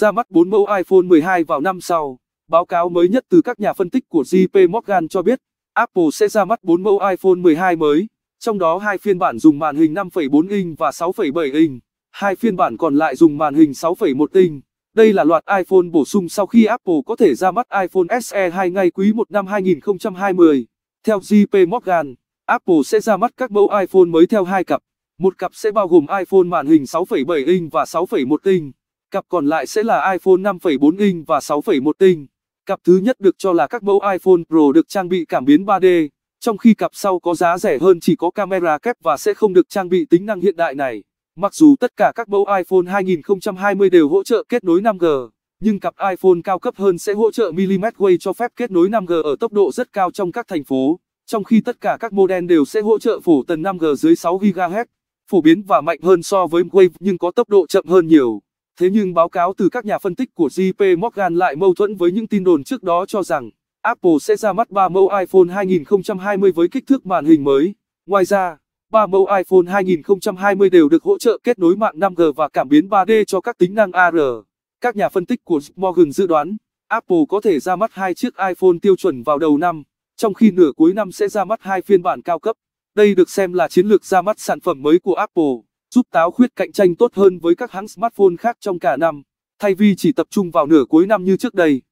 ra mắt 4 mẫu iPhone 12 vào năm sau. Báo cáo mới nhất từ các nhà phân tích của JP Morgan cho biết, Apple sẽ ra mắt 4 mẫu iPhone 12 mới, trong đó hai phiên bản dùng màn hình 5,4 inch và 6,7 inch, hai phiên bản còn lại dùng màn hình 6,1 inch. Đây là loạt iPhone bổ sung sau khi Apple có thể ra mắt iPhone SE 2 ngay quý 1 năm 2020. Theo JP Morgan, Apple sẽ ra mắt các mẫu iPhone mới theo hai cặp. Một cặp sẽ bao gồm iPhone màn hình 6,7 inch và 6,1 inch. Cặp còn lại sẽ là iPhone 5,4 inch và 6,1 inch. Cặp thứ nhất được cho là các mẫu iPhone Pro được trang bị cảm biến 3D, trong khi cặp sau có giá rẻ hơn chỉ có camera kép và sẽ không được trang bị tính năng hiện đại này. Mặc dù tất cả các mẫu iPhone 2020 đều hỗ trợ kết nối 5G, nhưng cặp iPhone cao cấp hơn sẽ hỗ trợ mm Wave cho phép kết nối 5G ở tốc độ rất cao trong các thành phố, trong khi tất cả các model đều sẽ hỗ trợ phổ tần 5G dưới 6 GHz, phổ biến và mạnh hơn so với Wave nhưng có tốc độ chậm hơn nhiều. Thế nhưng báo cáo từ các nhà phân tích của JP Morgan lại mâu thuẫn với những tin đồn trước đó cho rằng Apple sẽ ra mắt 3 mẫu iPhone 2020 với kích thước màn hình mới. Ngoài ra, 3 mẫu iPhone 2020 đều được hỗ trợ kết nối mạng 5G và cảm biến 3D cho các tính năng AR. Các nhà phân tích của Morgan dự đoán, Apple có thể ra mắt hai chiếc iPhone tiêu chuẩn vào đầu năm, trong khi nửa cuối năm sẽ ra mắt hai phiên bản cao cấp. Đây được xem là chiến lược ra mắt sản phẩm mới của Apple giúp táo khuyết cạnh tranh tốt hơn với các hãng smartphone khác trong cả năm, thay vì chỉ tập trung vào nửa cuối năm như trước đây.